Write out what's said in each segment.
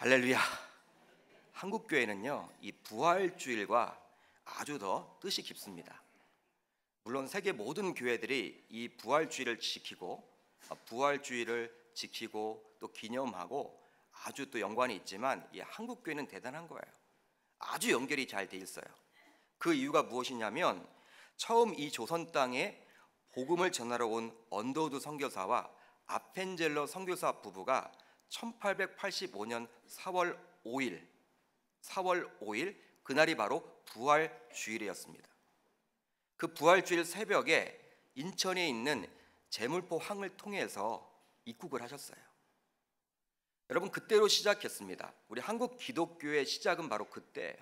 할렐루야. 한국 교회는요. 이 부활주일과 아주 더 뜻이 깊습니다. 물론 세계 모든 교회들이 이 부활주일을 지키고 어, 부활주일을 지키고 또 기념하고 아주 또 연관이 있지만 이 한국 교회는 대단한 거예요. 아주 연결이 잘 돼 있어요. 그 이유가 무엇이냐면 처음 이 조선 땅에 복음을 전하러 온 언더우드 선교사와 아펜젤러 선교사 부부가 1885년 4월 5일 4월 5일 그날이 바로 부활 주일이었습니다. 그 부활 주일 새벽에 인천에 있는 제물포 항을 통해서 입국을 하셨어요. 여러분 그때로 시작했습니다. 우리 한국 기독교의 시작은 바로 그때예요.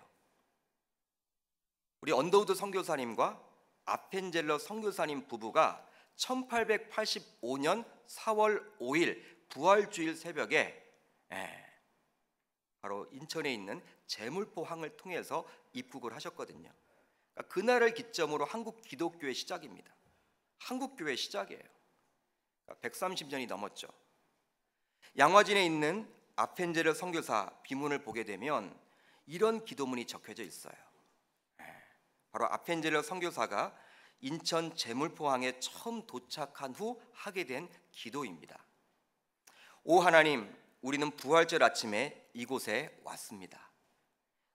우리 언더우드 선교사님과 아펜젤러 선교사님 부부가 1885년 4월 5일 부활주일 새벽에 예, 바로 인천에 있는 제물포항을 통해서 입국을 하셨거든요. 그러니까 그날을 기점으로 한국 기독교의 시작입니다. 한국 교회 시작이에요. 그러니까 130년이 넘었죠. 양화진에 있는 아펜젤 선교사 비문을 보게 되면 이런 기도문이 적혀져 있어요. 예, 바로 아펜젤 선교사가 인천 제물포항에 처음 도착한 후 하게 된 기도입니다. 오 하나님, 우리는 부활절 아침에 이곳에 왔습니다.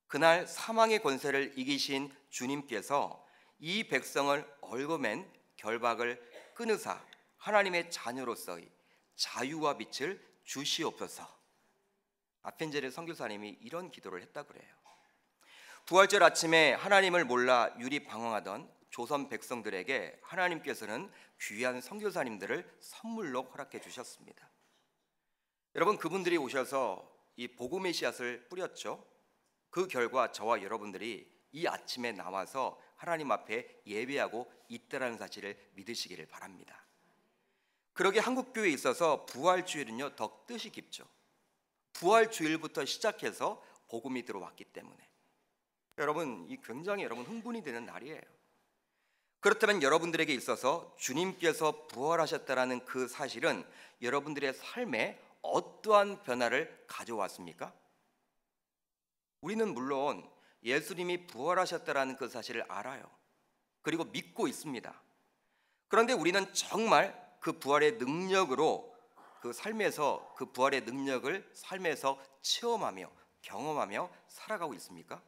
그날 사망의 권세를 이기신 주님께서 이 백성을 얽어맨 결박을 끊으사 하나님의 자녀로서의 자유와 빛을 주시옵소서. 아펜젤의 선교사님이 이런 기도를 했다 그래요. 부활절 아침에 하나님을 몰라 유리 방황하던 조선 백성들에게 하나님께서는 귀한 선교사님들을 선물로 허락해 주셨습니다. 여러분 그분들이 오셔서 이 복음의 씨앗을 뿌렸죠. 그 결과 저와 여러분들이 이 아침에 나와서 하나님 앞에 예배하고 있다라는 사실을 믿으시기를 바랍니다. 그러게 한국 교회에 있어서 부활주일은요 더 뜻이 깊죠. 부활주일부터 시작해서 복음이 들어왔기 때문에 여러분 이 굉장히 여러분 흥분이 되는 날이에요. 그렇다면 여러분들에게 있어서 주님께서 부활하셨다라는 그 사실은 여러분들의 삶에 어떠한 변화를 가져왔습니까? 우리는 물론 예수님이 부활하셨다라는 그 사실을 알아요. 그리고 믿고 있습니다. 그런데 우리는 정말 그 부활의 능력으로 그 삶에서 그 부활의 능력을 삶에서 체험하며 경험하며 살아가고 있습니까?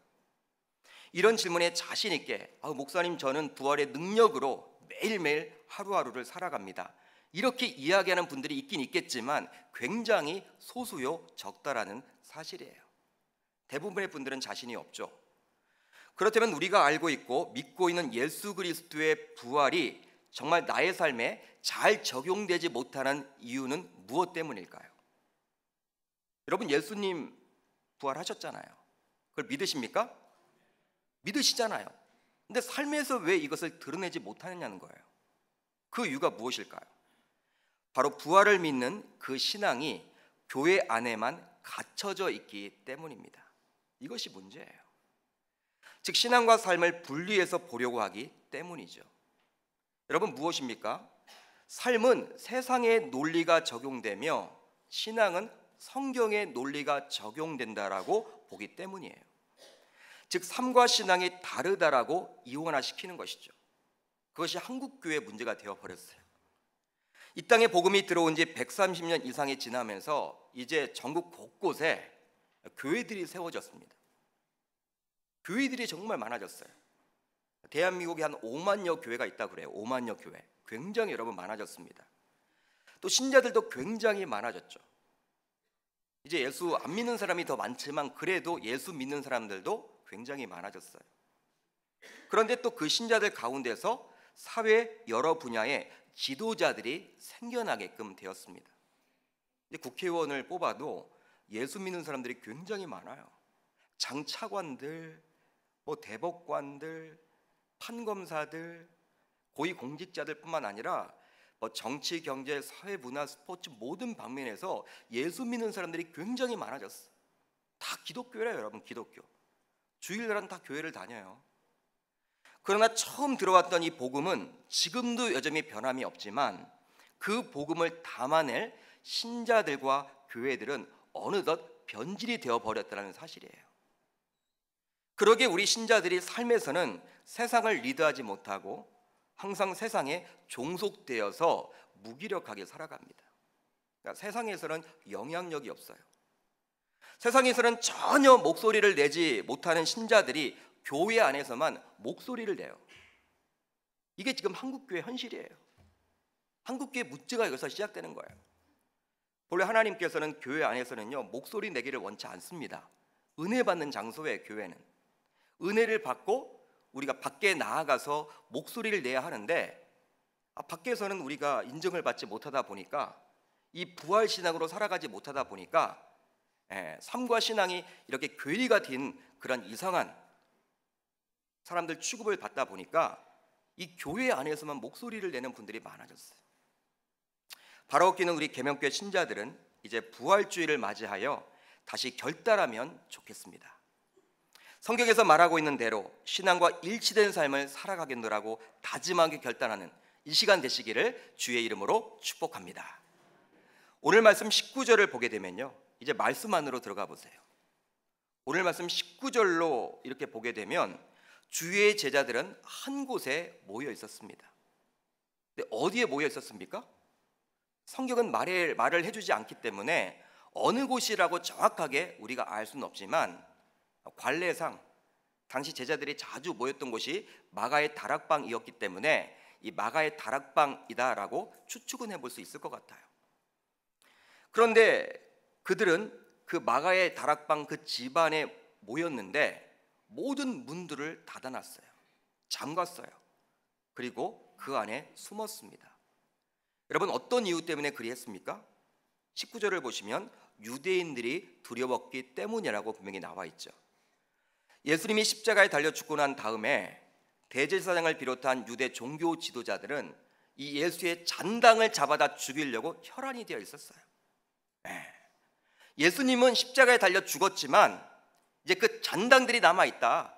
이런 질문에 자신 있게 아, 목사님 저는 부활의 능력으로 매일매일 하루하루를 살아갑니다. 이렇게 이야기하는 분들이 있긴 있겠지만 굉장히 소수요 적다라는 사실이에요. 대부분의 분들은 자신이 없죠. 그렇다면 우리가 알고 있고 믿고 있는 예수 그리스도의 부활이 정말 나의 삶에 잘 적용되지 못하는 이유는 무엇 때문일까요? 여러분 예수님 부활하셨잖아요. 그걸 믿으십니까? 믿으시잖아요. 근데 삶에서 왜 이것을 드러내지 못하느냐는 거예요. 그 이유가 무엇일까요? 바로 부활을 믿는 그 신앙이 교회 안에만 갇혀져 있기 때문입니다. 이것이 문제예요. 즉 신앙과 삶을 분리해서 보려고 하기 때문이죠. 여러분 무엇입니까? 삶은 세상의 논리가 적용되며 신앙은 성경의 논리가 적용된다라고 보기 때문이에요. 즉 삶과 신앙이 다르다라고 이원화시키는 것이죠. 그것이 한국 교회 문제가 되어 버렸어요. 이 땅에 복음이 들어온 지 130년 이상이 지나면서 이제 전국 곳곳에 교회들이 세워졌습니다. 교회들이 정말 많아졌어요. 대한민국에 한 5만여 교회가 있다 그래요. 5만여 교회. 굉장히 여러분 많아졌습니다. 또 신자들도 굉장히 많아졌죠. 이제 예수 안 믿는 사람이 더 많지만 그래도 예수 믿는 사람들도 굉장히 많아졌어요. 그런데 또 그 신자들 가운데서 사회 여러 분야에 지도자들이 생겨나게끔 되었습니다. 국회의원을 뽑아도 예수 믿는 사람들이 굉장히 많아요. 장차관들, 뭐 대법관들, 판검사들, 고위공직자들뿐만 아니라 뭐 정치, 경제, 사회, 문화, 스포츠 모든 방면에서 예수 믿는 사람들이 굉장히 많아졌어. 다 기독교래요, 여러분 기독교. 주일날은 다 교회를 다녀요. 그러나 처음 들어왔던 이 복음은 지금도 여전히 변함이 없지만 그 복음을 담아낼 신자들과 교회들은 어느덧 변질이 되어 버렸다는 사실이에요. 그러게 우리 신자들이 삶에서는 세상을 리드하지 못하고 항상 세상에 종속되어서 무기력하게 살아갑니다. 그러니까 세상에서는 영향력이 없어요. 세상에서는 전혀 목소리를 내지 못하는 신자들이 교회 안에서만 목소리를 내요. 이게 지금 한국교회 현실이에요. 한국교회 문제가 여기서 시작되는 거예요. 본래 하나님께서는 교회 안에서는요 목소리 내기를 원치 않습니다. 은혜 받는 장소에 교회는 은혜를 받고 우리가 밖에 나아가서 목소리를 내야 하는데 아, 밖에서는 우리가 인정을 받지 못하다 보니까 이 부활 신앙으로 살아가지 못하다 보니까 예, 삶과 신앙이 이렇게 괴리가 된 그런 이상한 사람들 취급을 받다 보니까 이 교회 안에서만 목소리를 내는 분들이 많아졌어요. 바로 끼는 우리 개명교회 신자들은 이제 부활주의를 맞이하여 다시 결단하면 좋겠습니다. 성경에서 말하고 있는 대로 신앙과 일치된 삶을 살아가겠노라고 다짐하게 결단하는 이 시간 되시기를 주의 이름으로 축복합니다. 오늘 말씀 19절을 보게 되면요. 이제 말씀 안으로 들어가 보세요. 오늘 말씀 19절로 이렇게 보게 되면 주의 제자들은 한 곳에 모여 있었습니다. 근데 어디에 모여 있었습니까? 성경은 말을, 말을 해주지 않기 때문에 어느 곳이라고 정확하게 우리가 알 수는 없지만 관례상 당시 제자들이 자주 모였던 곳이 마가의 다락방이었기 때문에 이 마가의 다락방이다라고 추측은 해볼 수 있을 것 같아요. 그런데 그들은 그 마가의 다락방 그 집안에 모였는데 모든 문들을 닫아놨어요. 잠갔어요. 그리고 그 안에 숨었습니다. 여러분 어떤 이유 때문에 그리했습니까? 19절을 보시면 유대인들이 두려웠기 때문이라고 분명히 나와 있죠. 예수님이 십자가에 달려 죽고 난 다음에 대제사장을 비롯한 유대 종교 지도자들은 이 예수의 잔당을 잡아다 죽이려고 혈안이 되어 있었어요. 네. 예수님은 십자가에 달려 죽었지만 이제 그 잔당들이 남아 있다.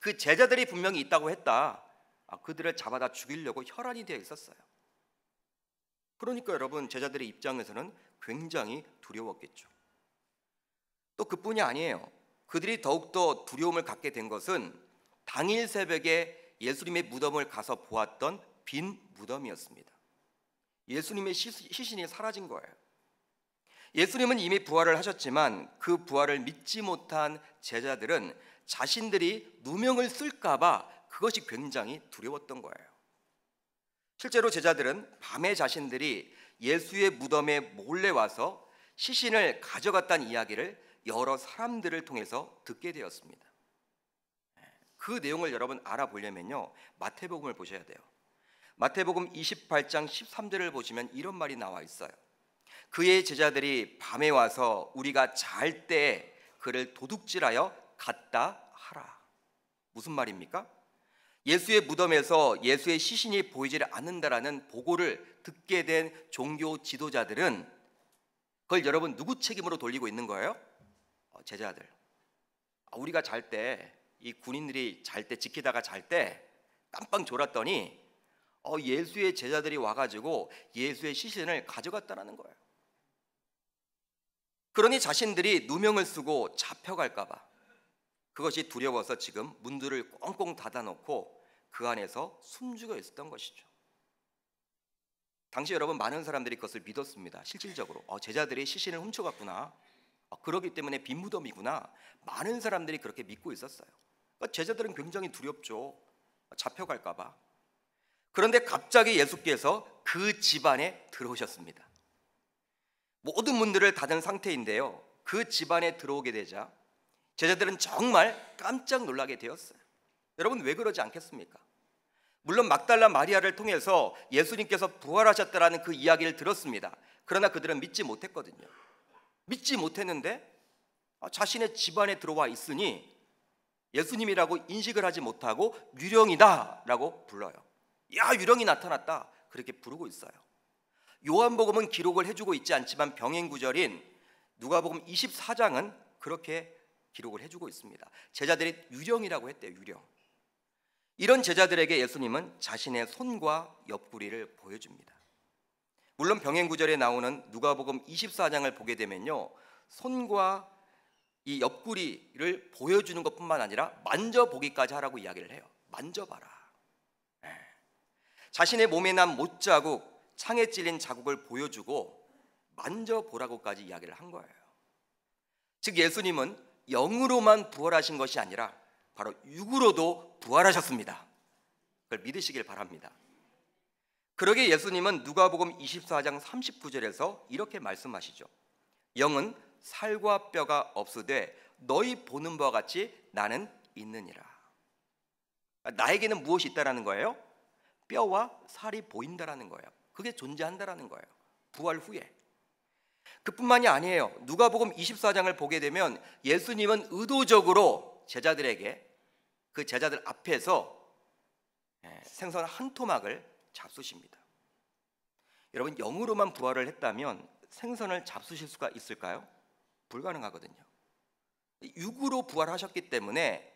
그 제자들이 분명히 있다고 했다. 아, 그들을 잡아다 죽이려고 혈안이 되어 있었어요. 그러니까 여러분 제자들의 입장에서는 굉장히 두려웠겠죠. 또 그뿐이 아니에요. 그들이 더욱더 두려움을 갖게 된 것은 당일 새벽에 예수님의 무덤을 가서 보았던 빈 무덤이었습니다. 예수님의 시신이 사라진 거예요. 예수님은 이미 부활을 하셨지만 그 부활을 믿지 못한 제자들은 자신들이 누명을 쓸까봐 그것이 굉장히 두려웠던 거예요. 실제로 제자들은 밤에 자신들이 예수의 무덤에 몰래 와서 시신을 가져갔다는 이야기를 여러 사람들을 통해서 듣게 되었습니다. 그 내용을 여러분 알아보려면요. 마태복음을 보셔야 돼요. 마태복음 28장 13절을 보시면 이런 말이 나와 있어요. 그의 제자들이 밤에 와서 우리가 잘 때에 그를 도둑질하여 갔다 하라. 무슨 말입니까? 예수의 무덤에서 예수의 시신이 보이질 않는다라는 보고를 듣게 된 종교 지도자들은 그걸 여러분 누구 책임으로 돌리고 있는 거예요? 어, 제자들. 아, 우리가 잘 때 이 군인들이 잘 때 지키다가 잘 때 깜빵 졸았더니 어, 예수의 제자들이 와가지고 예수의 시신을 가져갔다라는 거예요. 그러니 자신들이 누명을 쓰고 잡혀갈까봐 그것이 두려워서 지금 문들을 꽁꽁 닫아놓고 그 안에서 숨죽여 있었던 것이죠. 당시 여러분 많은 사람들이 그것을 믿었습니다. 실질적으로 어, 제자들이 시신을 훔쳐갔구나. 어, 그러기 때문에 빈 무덤이구나. 많은 사람들이 그렇게 믿고 있었어요. 그러니까 제자들은 굉장히 두렵죠. 어, 잡혀갈까봐. 그런데 갑자기 예수께서 그 집안에 들어오셨습니다. 모든 문들을 닫은 상태인데요. 그 집안에 들어오게 되자 제자들은 정말 깜짝 놀라게 되었어요. 여러분 왜 그러지 않겠습니까? 물론 막달라 마리아를 통해서 예수님께서 부활하셨다라는 그 이야기를 들었습니다. 그러나 그들은 믿지 못했거든요. 믿지 못했는데 아, 자신의 집안에 들어와 있으니 예수님이라고 인식을 하지 못하고 유령이다라고 불러요. 야 유령이 나타났다 그렇게 부르고 있어요. 요한복음은 기록을 해주고 있지 않지만 병행 구절인 누가복음 24장은 그렇게 기록을 해주고 있습니다. 제자들이 유령이라고 했대요. 유령. 이런 제자들에게 예수님은 자신의 손과 옆구리를 보여줍니다. 물론 병행 구절에 나오는 누가복음 24장을 보게 되면요. 손과 이 옆구리를 보여주는 것뿐만 아니라 만져보기까지 하라고 이야기를 해요. 만져봐라. 예. 자신의 몸에 난 못자국, 창에 찔린 자국을 보여주고 만져보라고까지 이야기를 한 거예요. 즉 예수님은 영으로만 부활하신 것이 아니라 바로 육으로도 부활하셨습니다. 그걸 믿으시길 바랍니다. 그러게 예수님은 누가복음 24장 39절에서 이렇게 말씀하시죠. 영은 살과 뼈가 없으되 너희 보는 바와 같이 나는 있느니라. 나에게는 무엇이 있다라는 거예요? 뼈와 살이 보인다라는 거예요. 그게 존재한다라는 거예요. 부활 후에. 그뿐만이 아니에요. 누가복음 24장을 보게 되면 예수님은 의도적으로 제자들에게 그 제자들 앞에서 예, 생선 한 토막을 잡수십니다. 여러분 영으로만 부활을 했다면 생선을 잡수실 수가 있을까요? 불가능하거든요. 육으로 부활하셨기 때문에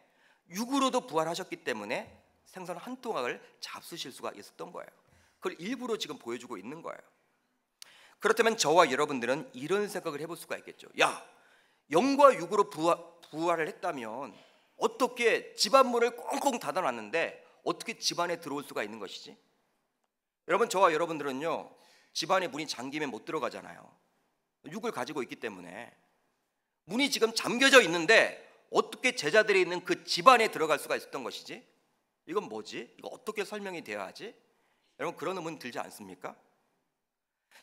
육으로도 부활하셨기 때문에 생선 한 토막을 잡수실 수가 있었던 거예요. 그걸 일부러 지금 보여주고 있는 거예요. 그렇다면 저와 여러분들은 이런 생각을 해볼 수가 있겠죠. 야, 영과 육으로 부하, 부활을 했다면 어떻게 집안 문을 꽁꽁 닫아놨는데 어떻게 집안에 들어올 수가 있는 것이지? 여러분 저와 여러분들은요 집안에 문이 잠기면 못 들어가잖아요. 육을 가지고 있기 때문에 문이 지금 잠겨져 있는데 어떻게 제자들이 있는 그 집안에 들어갈 수가 있었던 것이지? 이건 뭐지? 이거 어떻게 설명이 돼야 하지? 여러분 그런 의문 들지 않습니까?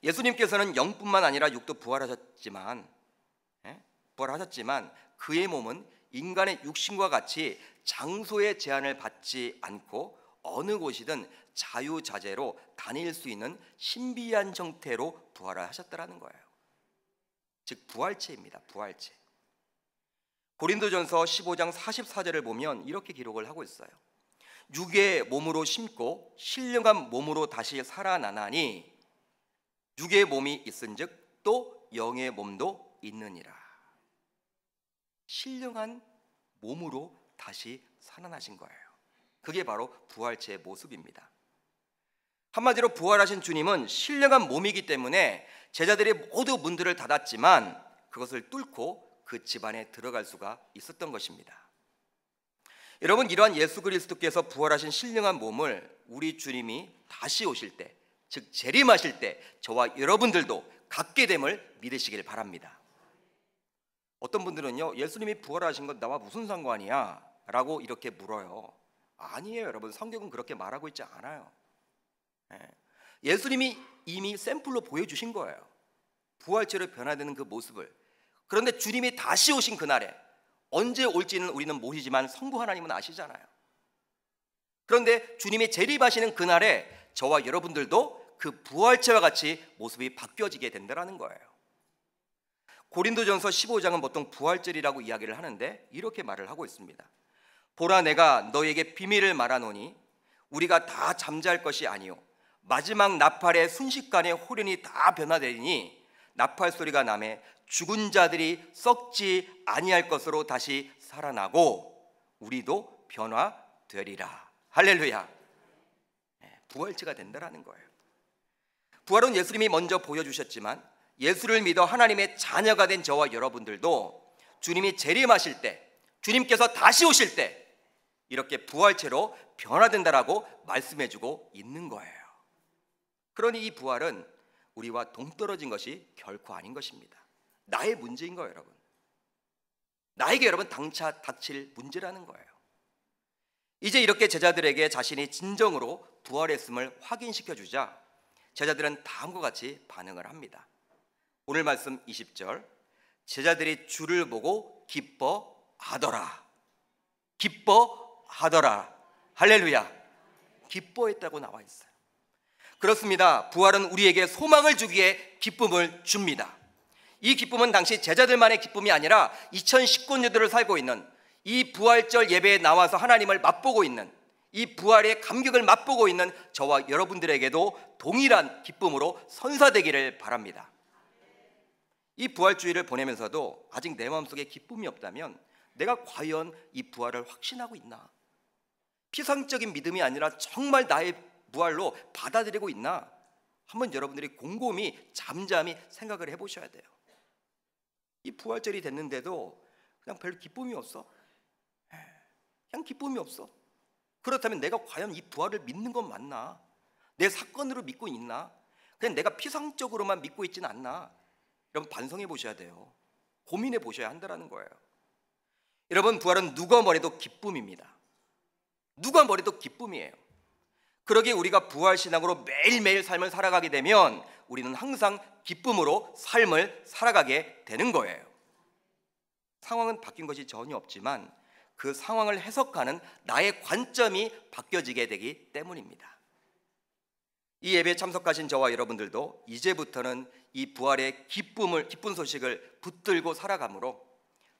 예수님께서는 영뿐만 아니라 육도 부활하셨지만 예? 부활하셨지만 그의 몸은 인간의 육신과 같이 장소의 제한을 받지 않고 어느 곳이든 자유자재로 다닐 수 있는 신비한 형태로 부활을 하셨다라는 거예요. 즉 부활체입니다. 부활체. 고린도전서 15장 44절을 보면 이렇게 기록을 하고 있어요. 육의 몸으로 심고 신령한 몸으로 다시 살아나나니 육의 몸이 있은즉 또 영의 몸도 있느니라. 신령한 몸으로 다시 살아나신 거예요. 그게 바로 부활체의 모습입니다. 한마디로 부활하신 주님은 신령한 몸이기 때문에 제자들이 모두 문들을 닫았지만 그것을 뚫고 그 집안에 들어갈 수가 있었던 것입니다. 여러분 이러한 예수 그리스도께서 부활하신 신령한 몸을 우리 주님이 다시 오실 때, 즉 재림하실 때 저와 여러분들도 갖게 됨을 믿으시길 바랍니다. 어떤 분들은요, 예수님이 부활하신 건 나와 무슨 상관이야? 라고 이렇게 물어요. 아니에요, 여러분. 성경은 그렇게 말하고 있지 않아요. 예. 예수님이 이미 샘플로 보여주신 거예요. 부활체로 변화되는 그 모습을. 그런데 주님이 다시 오신 그날에 언제 올지는 우리는 모르지만 성부 하나님은 아시잖아요. 그런데 주님이 재림하시는 그날에 저와 여러분들도 그 부활체와 같이 모습이 바뀌어지게 된다는 거예요. 고린도전서 15장은 보통 부활절이라고 이야기를 하는데 이렇게 말을 하고 있습니다. 보라 내가 너에게 비밀을 말하노니 우리가 다 잠잘 것이 아니요 마지막 나팔의 순식간에 홀연이다 변화되니 나팔 소리가 남에 죽은 자들이 썩지 아니할 것으로 다시 살아나고 우리도 변화되리라. 할렐루야. 예, 부활체가 된다라는 거예요. 부활은 예수님이 먼저 보여주셨지만 예수를 믿어 하나님의 자녀가 된 저와 여러분들도 주님이 재림하실 때 주님께서 다시 오실 때 이렇게 부활체로 변화된다라고 말씀해주고 있는 거예요. 그러니 이 부활은 우리와 동떨어진 것이 결코 아닌 것입니다. 나의 문제인 거예요, 여러분. 나에게 여러분 당차 닥칠 문제라는 거예요. 이제 이렇게 제자들에게 자신이 진정으로 부활했음을 확인시켜 주자 제자들은 다음과 같이 반응을 합니다. 오늘 말씀 20절 제자들이 주를 보고 기뻐하더라. 기뻐하더라. 할렐루야. 기뻐했다고 나와 있어요. 그렇습니다. 부활은 우리에게 소망을 주기에 기쁨을 줍니다. 이 기쁨은 당시 제자들만의 기쁨이 아니라 2019년들을 살고 있는 이 부활절 예배에 나와서 하나님을 맛보고 있는 이 부활의 감격을 맛보고 있는 저와 여러분들에게도 동일한 기쁨으로 선사되기를 바랍니다. 이 부활주의를 보내면서도 아직 내 마음속에 기쁨이 없다면 내가 과연 이 부활을 확신하고 있나? 피상적인 믿음이 아니라 정말 나의 부활로 받아들이고 있나? 한번 여러분들이 곰곰이 잠잠히 생각을 해보셔야 돼요. 이 부활절이 됐는데도 그냥 별 기쁨이 없어. 예, 그냥 기쁨이 없어. 그렇다면 내가 과연 이 부활을 믿는 건 맞나? 내 사건으로 믿고 있나? 그냥 내가 피상적으로만 믿고 있지는 않나? 여러 반성해 보셔야 돼요. 고민해 보셔야 한다라는 거예요. 여러분 부활은 누가 뭐래도 기쁨입니다. 누가 뭐래도 기쁨이에요. 그러기 우리가 부활 신앙으로 매일매일 삶을 살아가게 되면 우리는 항상 기쁨으로 삶을 살아가게 되는 거예요. 상황은 바뀐 것이 전혀 없지만 그 상황을 해석하는 나의 관점이 바뀌어지게 되기 때문입니다. 이 예배에 참석하신 저와 여러분들도 이제부터는 이 부활의 기쁨을 기쁜 소식을 붙들고 살아가므로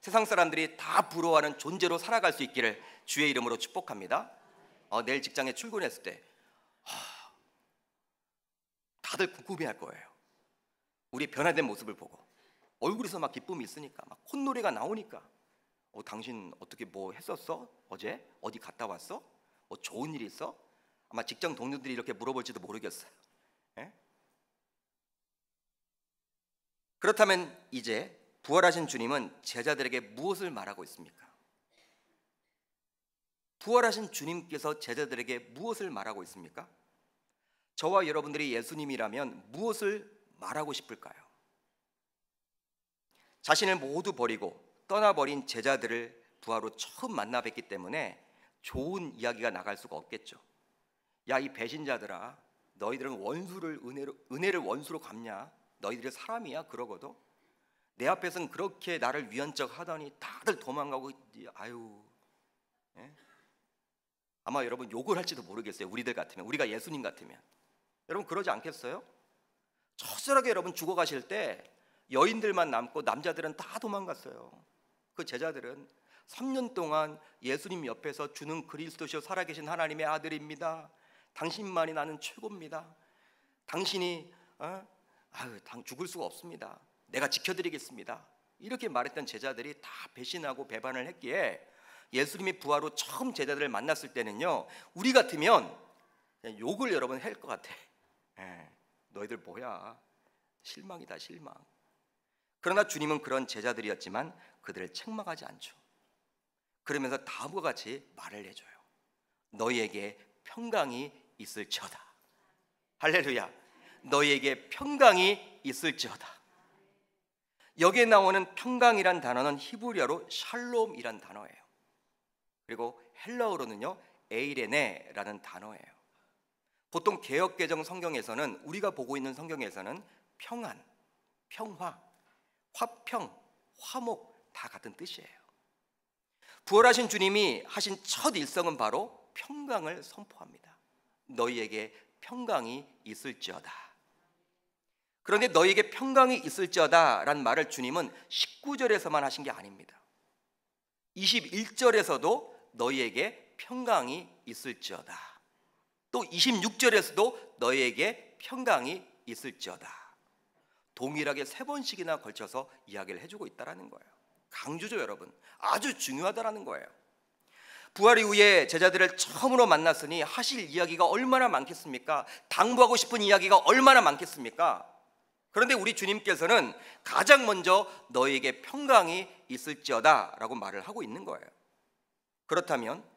세상 사람들이 다 부러워하는 존재로 살아갈 수 있기를 주의 이름으로 축복합니다. 어, 내일 직장에 출근했을 때 하... 다들 궁금해할 거예요. 우리 변화된 모습을 보고 얼굴에서 막 기쁨이 있으니까 막 콧노래가 나오니까 어, 당신 어떻게 뭐 했었어? 어제 어디 갔다 왔어? 뭐 좋은 일 있어? 아마 직장 동료들이 이렇게 물어볼지도 모르겠어요. 에? 예? 그렇다면 이제 부활하신 주님은 제자들에게 무엇을 말하고 있습니까? 부활하신 주님께서 제자들에게 무엇을 말하고 있습니까? 저와 여러분들이 예수님이라면 무엇을 말하고 싶을까요? 자신을 모두 버리고 떠나버린 제자들을 부하로 처음 만나 뵙기 때문에 좋은 이야기가 나갈 수가 없겠죠. 야, 이 배신자들아, 너희들은 원수를 은혜로, 은혜를 원수로 갚냐? 너희들이 사람이야, 그러고도? 내 앞에서는 그렇게 나를 위한 척 하더니 다들 도망가고, 아유. 예? 아마 여러분 욕을 할지도 모르겠어요. 우리들 같으면. 우리가 예수님 같으면. 여러분 그러지 않겠어요? 처절하게 여러분 죽어가실 때 여인들만 남고 남자들은 다 도망갔어요. 그 제자들은 3년 동안 예수님 옆에서 주는 그리스도시요 살아계신 하나님의 아들입니다. 당신만이 나는 최고입니다. 당신이 어? 아유, 당 죽을 수가 없습니다. 내가 지켜드리겠습니다. 이렇게 말했던 제자들이 다 배신하고 배반을 했기에 예수님이 부하로 처음 제자들을 만났을 때는요, 우리 같으면 욕을 여러분 할 것 같아. 에, 예, 너희들 뭐야? 실망이다, 실망. 그러나 주님은 그런 제자들이었지만 그들을 책망하지 않죠. 그러면서 다음과 같이 말을 해줘요. 너희에게 평강이 있을지어다. 할렐루야. 너희에게 평강이 있을지어다. 여기에 나오는 평강이란 단어는 히브리어로 샬롬이란 단어예요. 그리고 헬라어로는요 에이레네라는 단어예요. 보통 개혁 개정 성경에서는 우리가 보고 있는 성경에서는 평안, 평화, 화평, 화목 다 같은 뜻이에요. 부활하신 주님이 하신 첫 일성은 바로 평강을 선포합니다. 너희에게 평강이 있을지어다. 그런데 너희에게 평강이 있을지어다라는 말을 주님은 19절에서만 하신 게 아닙니다. 21절에서도 너희에게 평강이 있을지어다. 또 26절에서도 너희에게 평강이 있을지어다. 동일하게 세 번씩이나 걸쳐서 이야기를 해주고 있다라는 거예요. 강조죠, 여러분. 아주 중요하다라는 거예요. 부활 이후에 제자들을 처음으로 만났으니 하실 이야기가 얼마나 많겠습니까? 당부하고 싶은 이야기가 얼마나 많겠습니까? 그런데 우리 주님께서는 가장 먼저 너에게 평강이 있을지어다라고 말을 하고 있는 거예요. 그렇다면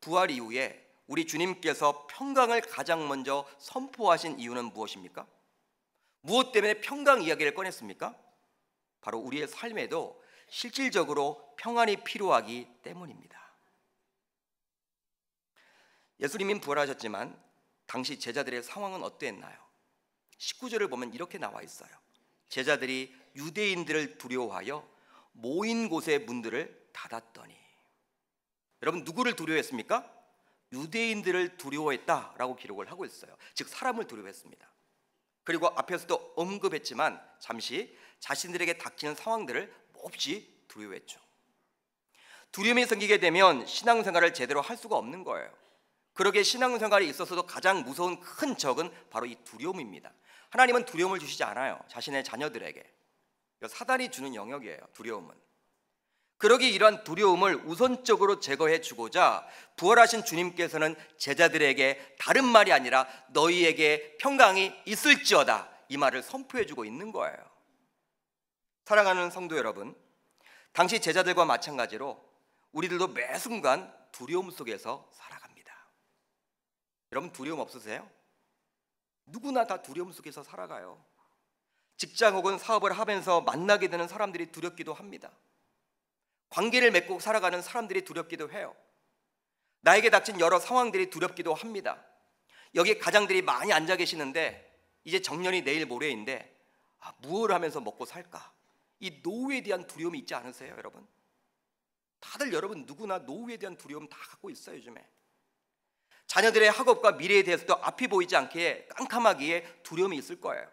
부활 이후에 우리 주님께서 평강을 가장 먼저 선포하신 이유는 무엇입니까? 무엇 때문에 평강 이야기를 꺼냈습니까? 바로 우리의 삶에도 실질적으로 평안이 필요하기 때문입니다. 예수님은 부활하셨지만 당시 제자들의 상황은 어땠나요? 19절을 보면 이렇게 나와 있어요. 제자들이 유대인들을 두려워하여 모인 곳의 문들을 닫았더니 여러분 누구를 두려워했습니까? 유대인들을 두려워했다라고 기록을 하고 있어요. 즉 사람을 두려워했습니다. 그리고 앞에서도 언급했지만 잠시 자신들에게 닥치는 상황들을 몹시 두려워했죠. 두려움이 생기게 되면 신앙생활을 제대로 할 수가 없는 거예요. 그러게 신앙생활에 있어서도 가장 무서운 큰 적은 바로 이 두려움입니다. 하나님은 두려움을 주시지 않아요. 자신의 자녀들에게. 사단이 주는 영역이에요. 두려움은. 그러기 이러한 두려움을 우선적으로 제거해 주고자 부활하신 주님께서는 제자들에게 다른 말이 아니라 너희에게 평강이 있을지어다 이 말을 선포해 주고 있는 거예요. 사랑하는 성도 여러분, 당시 제자들과 마찬가지로 우리들도 매 순간 두려움 속에서 살아갑니다. 여러분 두려움 없으세요? 누구나 다 두려움 속에서 살아가요. 직장 혹은 사업을 하면서 만나게 되는 사람들이 두렵기도 합니다. 관계를 맺고 살아가는 사람들이 두렵기도 해요. 나에게 닥친 여러 상황들이 두렵기도 합니다. 여기 가장들이 많이 앉아 계시는데 이제 정년이 내일 모레인데 아, 무엇을 하면서 먹고 살까? 이 노후에 대한 두려움이 있지 않으세요, 여러분? 다들 여러분 누구나 노후에 대한 두려움 다 갖고 있어요, 요즘에. 자녀들의 학업과 미래에 대해서도 앞이 보이지 않게 깜깜하기에 두려움이 있을 거예요.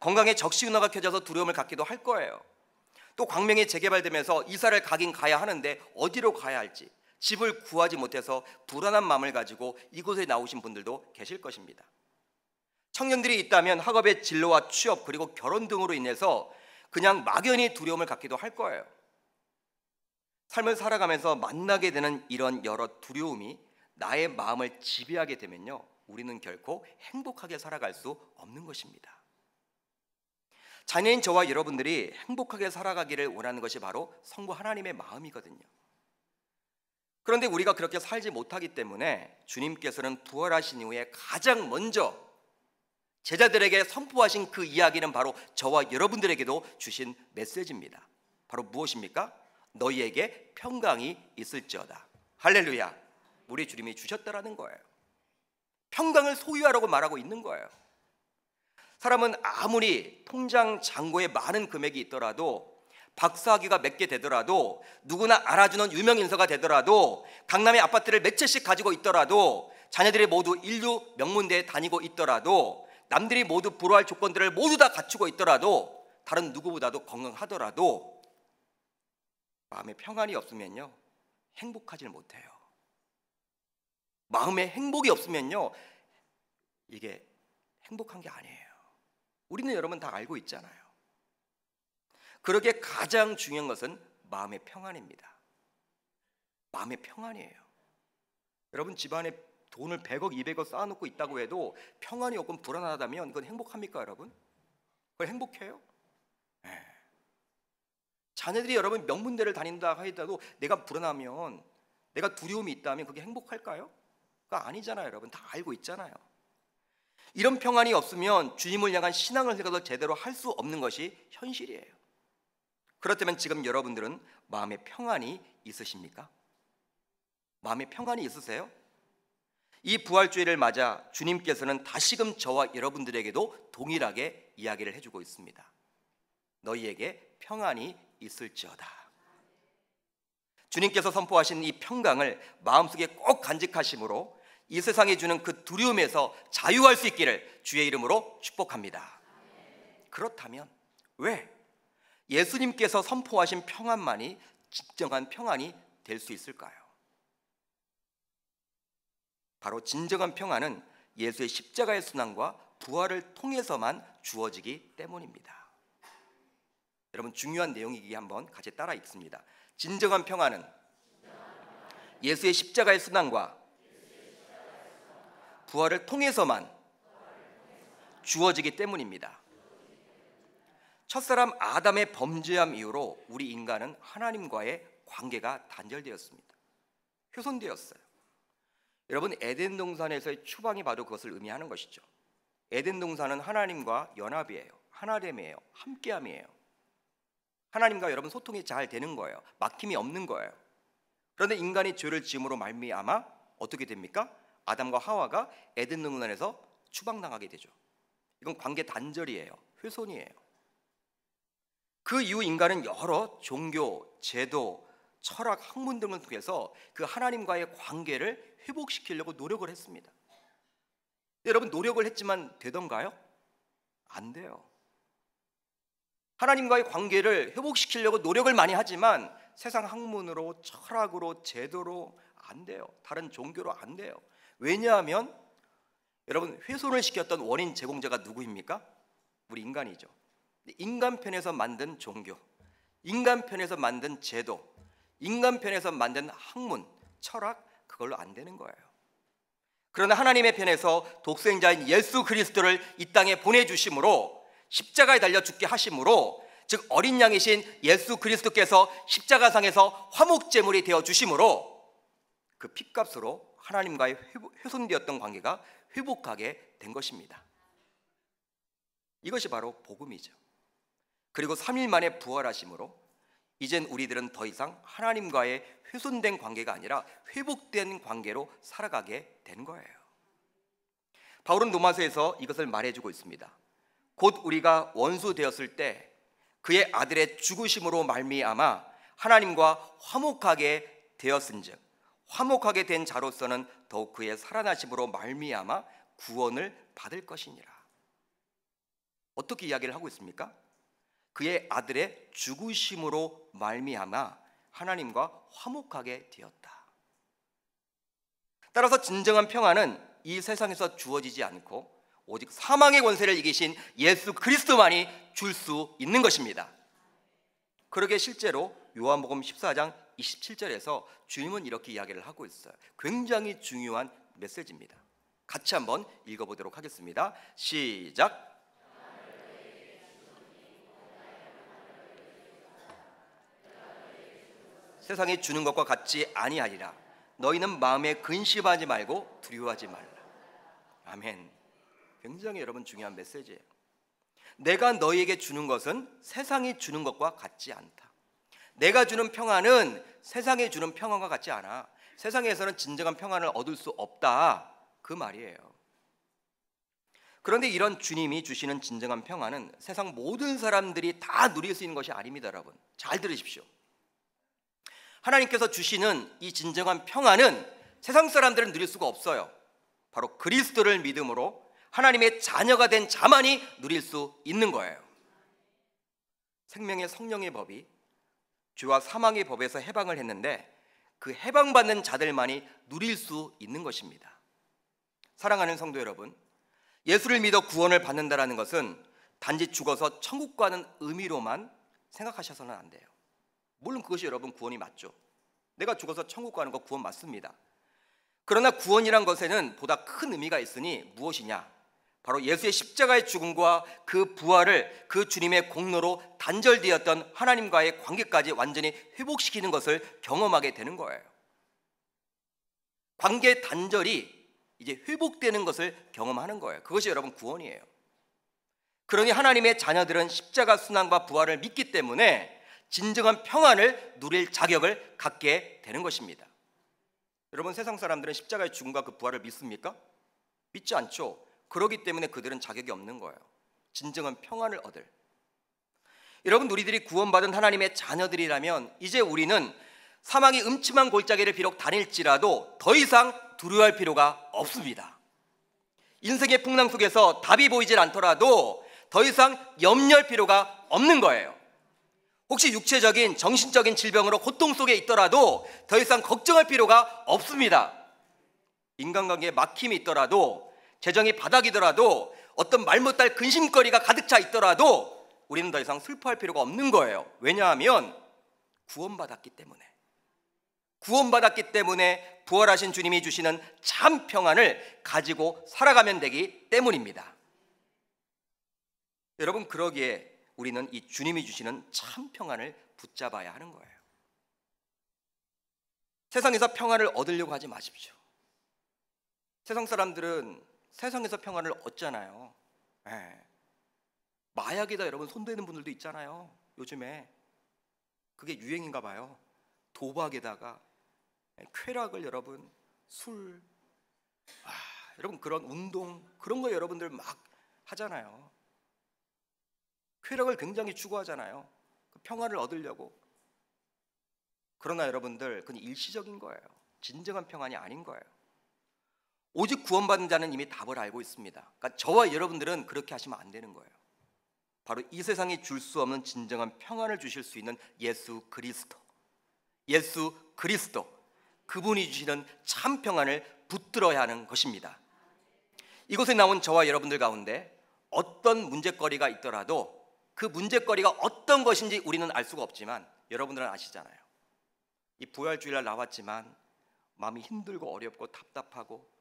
건강에 적시 은화가 켜져서 두려움을 갖기도 할 거예요. 또 광명이 재개발되면서 이사를 가긴 가야 하는데 어디로 가야 할지 집을 구하지 못해서 불안한 마음을 가지고 이곳에 나오신 분들도 계실 것입니다. 청년들이 있다면 학업의 진로와 취업 그리고 결혼 등으로 인해서 그냥 막연히 두려움을 갖기도 할 거예요. 삶을 살아가면서 만나게 되는 이런 여러 두려움이 나의 마음을 지배하게 되면요. 우리는 결코 행복하게 살아갈 수 없는 것입니다. 자녀인 저와 여러분들이 행복하게 살아가기를 원하는 것이 바로 성부 하나님의 마음이거든요. 그런데 우리가 그렇게 살지 못하기 때문에 주님께서는 부활하신 이후에 가장 먼저 제자들에게 선포하신 그 이야기는 바로 저와 여러분들에게도 주신 메시지입니다. 바로 무엇입니까? 너희에게 평강이 있을지어다. 할렐루야. 우리 주님이 주셨다라는 거예요. 평강을 소유하라고 말하고 있는 거예요. 사람은 아무리 통장 잔고에 많은 금액이 있더라도 박사학위가 맺게 되더라도 누구나 알아주는 유명 인사가 되더라도 강남의 아파트를 몇 채씩 가지고 있더라도 자녀들이 모두 인류 명문대에 다니고 있더라도 남들이 모두 불허할 조건들을 모두 다 갖추고 있더라도 다른 누구보다도 건강하더라도 마음에 평안이 없으면요 행복하지 못해요. 마음에 행복이 없으면요 이게 행복한 게 아니에요. 우리는 여러분 다 알고 있잖아요. 그러게 가장 중요한 것은 마음의 평안입니다. 마음의 평안이에요. 여러분 집안에 돈을 100억, 200억 쌓아놓고 있다고 해도 평안이 없고 불안하다면 그건 행복합니까, 여러분? 그건 행복해요? 네. 자녀들이 여러분 명문대를 다닌다 하더라도 내가 불안하면 내가 두려움이 있다면 그게 행복할까요? 그거 아니잖아요, 여러분. 다 알고 있잖아요. 이런 평안이 없으면 주님을 향한 신앙을 생각도 제대로 할 수 없는 것이 현실이에요. 그렇다면 지금 여러분들은 마음의 평안이 있으십니까? 마음의 평안이 있으세요? 이 부활주의를 맞아 주님께서는 다시금 저와 여러분들에게도 동일하게 이야기를 해주고 있습니다. 너희에게 평안이 있을지어다. 주님께서 선포하신 이 평강을 마음속에 꼭 간직하심으로 이 세상이 주는 그 두려움에서 자유할 수 있기를 주의 이름으로 축복합니다. 그렇다면 왜 예수님께서 선포하신 평안만이 진정한 평안이 될 수 있을까요? 바로 진정한 평안은 예수의 십자가의 순환과 부활을 통해서만 주어지기 때문입니다. 여러분 중요한 내용이기 한번 같이 따라 읽습니다. 진정한 평안은 예수의 십자가의 순환과 부활을 통해서만 주어지기 때문입니다. 첫사람 아담의 범죄함 이후로 우리 인간은 하나님과의 관계가 단절되었습니다. 훼손되었어요. 여러분 에덴 동산에서의 추방이 바로 그것을 의미하는 것이죠. 에덴 동산은 하나님과 연합이에요. 하나됨이에요. 함께함이에요. 하나님과 여러분 소통이 잘 되는 거예요. 막힘이 없는 거예요. 그런데 인간이 죄를 지으로 말미암아 어떻게 됩니까? 아담과 하와가 에덴 동산에서 추방당하게 되죠. 이건 관계 단절이에요. 훼손이에요. 그 이후 인간은 여러 종교, 제도, 철학, 학문 등을 통해서 그 하나님과의 관계를 회복시키려고 노력을 했습니다. 여러분 노력을 했지만 되던가요? 안 돼요. 하나님과의 관계를 회복시키려고 노력을 많이 하지만 세상 학문으로 철학으로 제도로 안 돼요. 다른 종교로 안 돼요. 왜냐하면 여러분 훼손을 시켰던 원인 제공자가 누구입니까? 우리 인간이죠. 인간 편에서 만든 종교, 인간 편에서 만든 제도, 인간 편에서 만든 학문, 철학 그걸로 안 되는 거예요. 그러나 하나님의 편에서 독생자인 예수 그리스도를 이 땅에 보내 주심으로 십자가에 달려 죽게 하심으로 즉 어린 양이신 예수 그리스도께서 십자가상에서 화목제물이 되어 주심으로 그 핏값으로 하나님과의 훼손되었던 관계가 회복하게 된 것입니다. 이것이 바로 복음이죠. 그리고 3일 만에 부활하심으로 이젠 우리들은 더 이상 하나님과의 훼손된 관계가 아니라 회복된 관계로 살아가게 된 거예요. 바울은 로마서에서 이것을 말해주고 있습니다. 곧 우리가 원수 되었을 때 그의 아들의 죽으심으로 말미암아 하나님과 화목하게 되었은즉 화목하게 된 자로서는 더욱 그의 살아나심으로 말미암아 구원을 받을 것이니라. 어떻게 이야기를 하고 있습니까? 그의 아들의 죽으심으로 말미암아 하나님과 화목하게 되었다. 따라서 진정한 평화는 이 세상에서 주어지지 않고 오직 사망의 권세를 이기신 예수 그리스도만이 줄 수 있는 것입니다. 그러게 실제로 요한복음 14장 27절에서 주님은 이렇게 이야기를 하고 있어요. 굉장히 중요한 메시지입니다. 같이 한번 읽어보도록 하겠습니다. 시작. 세상이 주는 것과 같지 아니하리라. 너희는 마음에 근심하지 말고 두려워하지 말라. 아멘. 굉장히 여러분 중요한 메시지예요. 내가 너희에게 주는 것은 세상이 주는 것과 같지 않다. 내가 주는 평안은 세상에 주는 평안과 같지 않아. 세상에서는 진정한 평안을 얻을 수 없다. 그 말이에요. 그런데 이런 주님이 주시는 진정한 평안은 세상 모든 사람들이 다 누릴 수 있는 것이 아닙니다, 여러분. 잘 들으십시오. 하나님께서 주시는 이 진정한 평안은 세상 사람들은 누릴 수가 없어요. 바로 그리스도를 믿음으로 하나님의 자녀가 된 자만이 누릴 수 있는 거예요. 생명의 성령의 법이 죄와 사망의 법에서 해방을 했는데 그 해방받는 자들만이 누릴 수 있는 것입니다. 사랑하는 성도 여러분, 예수를 믿어 구원을 받는다라는 것은 단지 죽어서 천국 가는 의미로만 생각하셔서는 안 돼요. 물론 그것이 여러분 구원이 맞죠. 내가 죽어서 천국 가는 거 구원 맞습니다. 그러나 구원이란 것에는 보다 큰 의미가 있으니 무엇이냐? 바로 예수의 십자가의 죽음과 그 부활을 그 주님의 공로로 단절되었던 하나님과의 관계까지 완전히 회복시키는 것을 경험하게 되는 거예요. 관계 단절이 이제 회복되는 것을 경험하는 거예요. 그것이 여러분 구원이에요. 그러니 하나님의 자녀들은 십자가 순환과 부활을 믿기 때문에 진정한 평안을 누릴 자격을 갖게 되는 것입니다. 여러분 세상 사람들은 십자가의 죽음과 그 부활을 믿습니까? 믿지 않죠. 그러기 때문에 그들은 자격이 없는 거예요. 진정한 평안을 얻을. 여러분 우리들이 구원받은 하나님의 자녀들이라면 이제 우리는 사망의 음침한 골짜기를 비록 다닐지라도 더 이상 두려워할 필요가 없습니다. 인생의 풍랑 속에서 답이 보이질 않더라도 더 이상 염려할 필요가 없는 거예요. 혹시 육체적인 정신적인 질병으로 고통 속에 있더라도 더 이상 걱정할 필요가 없습니다. 인간관계에 막힘이 있더라도 재정이 바닥이더라도 어떤 말 못할 근심거리가 가득 차 있더라도 우리는 더 이상 슬퍼할 필요가 없는 거예요. 왜냐하면 구원받았기 때문에. 구원받았기 때문에 부활하신 주님이 주시는 참 평안을 가지고 살아가면 되기 때문입니다. 여러분, 그러기에 우리는 이 주님이 주시는 참 평안을 붙잡아야 하는 거예요. 세상에서 평안을 얻으려고 하지 마십시오. 세상 사람들은 세상에서 평화를 얻잖아요. 예. 마약에다 여러분 손대는 분들도 있잖아요. 요즘에 그게 유행인가 봐요. 도박에다가 예, 쾌락을 여러분 술 아, 여러분 그런 운동 그런 거 여러분들 막 하잖아요. 쾌락을 굉장히 추구하잖아요. 그 평화를 얻으려고. 그러나 여러분들 그건 일시적인 거예요. 진정한 평안이 아닌 거예요. 오직 구원받은 자는 이미 답을 알고 있습니다. 그러니까 저와 여러분들은 그렇게 하시면 안 되는 거예요. 바로 이 세상이 줄 수 없는 진정한 평안을 주실 수 있는 예수 그리스도. 예수 그리스도. 그분이 주시는 참 평안을 붙들어야 하는 것입니다. 이곳에 나온 저와 여러분들 가운데 어떤 문제거리가 있더라도 그 문제거리가 어떤 것인지 우리는 알 수가 없지만 여러분들은 아시잖아요. 이 부활주일날 나왔지만 마음이 힘들고 어렵고 답답하고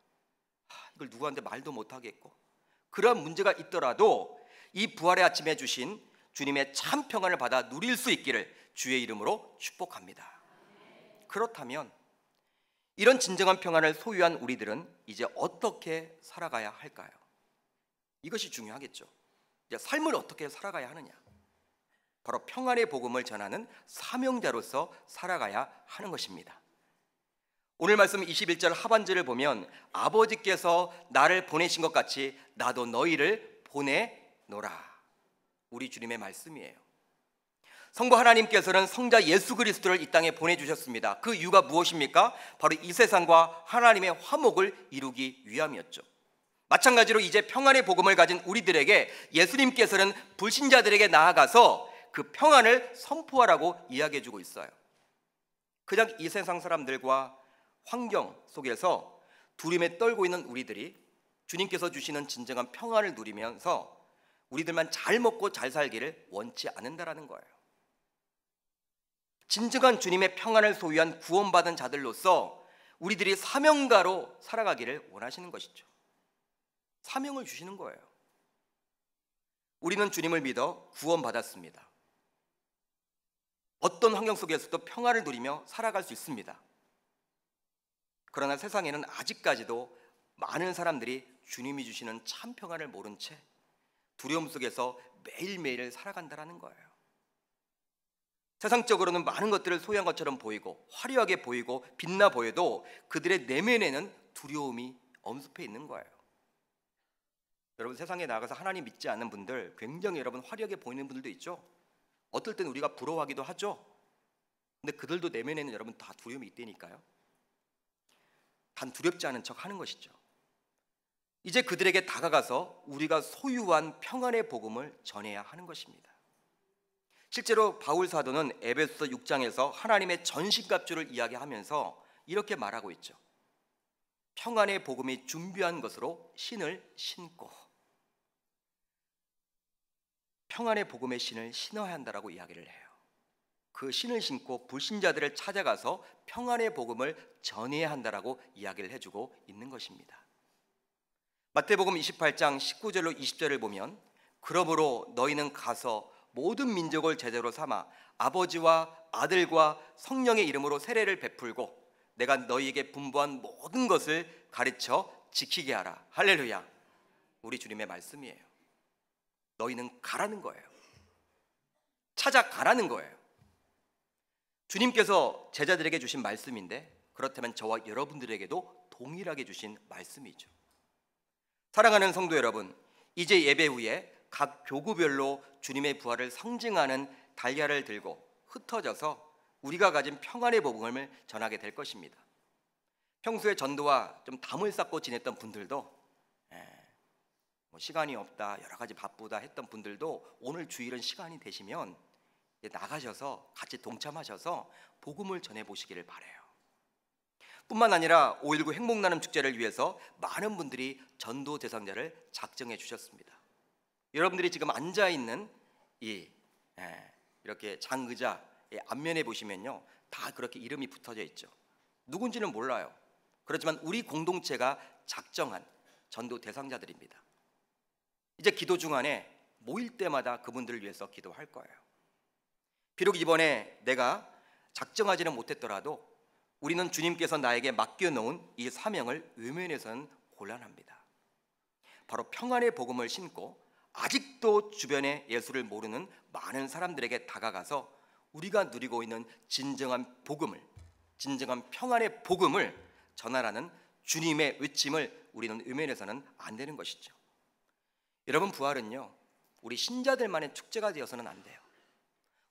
이걸 누구한테 말도 못하겠고 그런 문제가 있더라도 이 부활의 아침에 주신 주님의 참 평안을 받아 누릴 수 있기를 주의 이름으로 축복합니다. 그렇다면 이런 진정한 평안을 소유한 우리들은 이제 어떻게 살아가야 할까요? 이것이 중요하겠죠. 이제 삶을 어떻게 살아가야 하느냐. 바로 평안의 복음을 전하는 사명자로서 살아가야 하는 것입니다. 오늘 말씀 21절 하반절을 보면 아버지께서 나를 보내신 것 같이 나도 너희를 보내노라. 우리 주님의 말씀이에요. 성부 하나님께서는 성자 예수 그리스도를 이 땅에 보내주셨습니다. 그 이유가 무엇입니까? 바로 이 세상과 하나님의 화목을 이루기 위함이었죠. 마찬가지로 이제 평안의 복음을 가진 우리들에게 예수님께서는 불신자들에게 나아가서 그 평안을 선포하라고 이야기해주고 있어요. 그냥 이 세상 사람들과 환경 속에서 두림에 떨고 있는 우리들이 주님께서 주시는 진정한 평화를 누리면서 우리들만 잘 먹고 잘 살기를 원치 않는다라는 거예요. 진정한 주님의 평안을 소유한 구원받은 자들로서 우리들이 사명가로 살아가기를 원하시는 것이죠. 사명을 주시는 거예요. 우리는 주님을 믿어 구원받았습니다. 어떤 환경 속에서도 평화를 누리며 살아갈 수 있습니다. 그러나 세상에는 아직까지도 많은 사람들이 주님이 주시는 참 평안을 모른 채 두려움 속에서 매일매일 살아간다라는 거예요. 세상적으로는 많은 것들을 소유한 것처럼 보이고 화려하게 보이고 빛나 보여도 그들의 내면에는 두려움이 엄습해 있는 거예요. 여러분 세상에 나가서 하나님 믿지 않는 분들 굉장히 여러분 화려하게 보이는 분들도 있죠. 어떨 땐 우리가 부러워하기도 하죠. 근데 그들도 내면에는 여러분 다 두려움이 있다니까요. 반 두렵지 않은 척 하는 것이죠. 이제 그들에게 다가가서 우리가 소유한 평안의 복음을 전해야 하는 것입니다. 실제로 바울 사도는 에베소서 6장에서 하나님의 전신갑주를 이야기하면서 이렇게 말하고 있죠. 평안의 복음이 준비한 것으로 신을 신고 평안의 복음의 신을 신어야 한다라고 이야기를 해요. 그 신을 신고 불신자들을 찾아가서 평안의 복음을 전해야 한다라고 이야기를 해주고 있는 것입니다. 마태복음 28장 19절로 20절을 보면 그러므로 너희는 가서 모든 민족을 제자로 삼아 아버지와 아들과 성령의 이름으로 세례를 베풀고 내가 너희에게 분부한 모든 것을 가르쳐 지키게 하라. 할렐루야. 우리 주님의 말씀이에요. 너희는 가라는 거예요. 찾아가라는 거예요. 주님께서 제자들에게 주신 말씀인데 그렇다면 저와 여러분들에게도 동일하게 주신 말씀이죠. 사랑하는 성도 여러분, 이제 예배 후에 각 교구별로 주님의 부활을 상징하는 달걀을 들고 흩어져서 우리가 가진 평안의 복음을 전하게 될 것입니다. 평소에 전도와 좀 담을 쌓고 지냈던 분들도 예, 뭐 시간이 없다, 여러 가지 바쁘다 했던 분들도 오늘 주일은 시간이 되시면 나가셔서 같이 동참하셔서 복음을 전해 보시기를 바래요. 뿐만 아니라 5.19 행복 나눔 축제를 위해서 많은 분들이 전도 대상자를 작정해 주셨습니다. 여러분들이 지금 앉아 있는 이 예, 이렇게 장의자 앞면에 보시면요 다 그렇게 이름이 붙어져 있죠. 누군지는 몰라요. 그렇지만 우리 공동체가 작정한 전도 대상자들입니다. 이제 기도 중간에 모일 때마다 그분들을 위해서 기도할 거예요. 비록 이번에 내가 작정하지는 못했더라도 우리는 주님께서 나에게 맡겨놓은 이 사명을 외면해서는 곤란합니다. 바로 평안의 복음을 신고 아직도 주변에 예수를 모르는 많은 사람들에게 다가가서 우리가 누리고 있는 진정한 복음을 진정한 평안의 복음을 전하라는 주님의 외침을 우리는 외면해서는 안 되는 것이죠. 여러분 부활은요 우리 신자들만의 축제가 되어서는 안 돼요.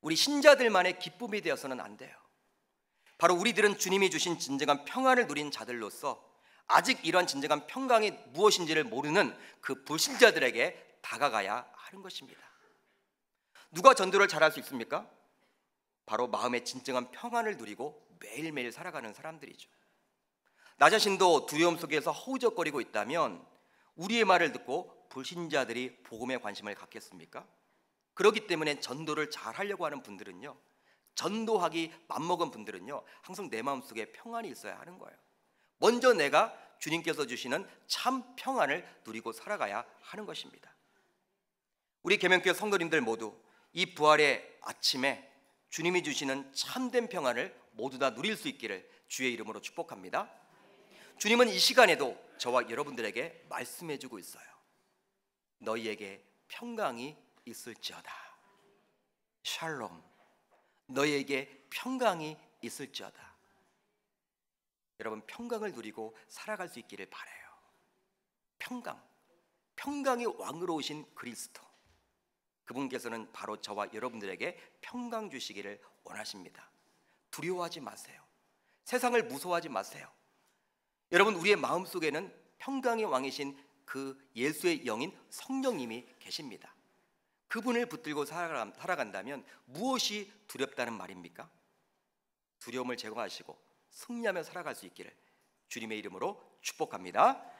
우리 신자들만의 기쁨이 되어서는 안 돼요. 바로 우리들은 주님이 주신 진정한 평안을 누린 자들로서 아직 이러한 진정한 평강이 무엇인지를 모르는 그 불신자들에게 다가가야 하는 것입니다. 누가 전도를 잘할 수 있습니까? 바로 마음의 진정한 평안을 누리고 매일매일 살아가는 사람들이죠. 나 자신도 두려움 속에서 허우적거리고 있다면 우리의 말을 듣고 불신자들이 복음에 관심을 갖겠습니까? 그렇기 때문에 전도를 잘 하려고 하는 분들은요. 전도하기 맘먹은 분들은요. 항상 내 마음속에 평안이 있어야 하는 거예요. 먼저 내가 주님께서 주시는 참 평안을 누리고 살아가야 하는 것입니다. 우리 개명교회 성도님들 모두 이 부활의 아침에 주님이 주시는 참된 평안을 모두 다 누릴 수 있기를 주의 이름으로 축복합니다. 주님은 이 시간에도 저와 여러분들에게 말씀해 주고 있어요. 너희에게 평강이 있을지어다. 샬롬, 너에게 평강이 있을지어다. 여러분 평강을 누리고 살아갈 수 있기를 바래요. 평강, 평강의 왕으로 오신 그리스도. 그분께서는 바로 저와 여러분들에게 평강 주시기를 원하십니다. 두려워하지 마세요. 세상을 무서워하지 마세요. 여러분 우리의 마음 속에는 평강의 왕이신 그 예수의 영인 성령님이 계십니다. 그분을 붙들고 살아간다면 무엇이 두렵다는 말입니까? 두려움을 제거하시고 승리하며 살아갈 수 있기를 주님의 이름으로 축복합니다.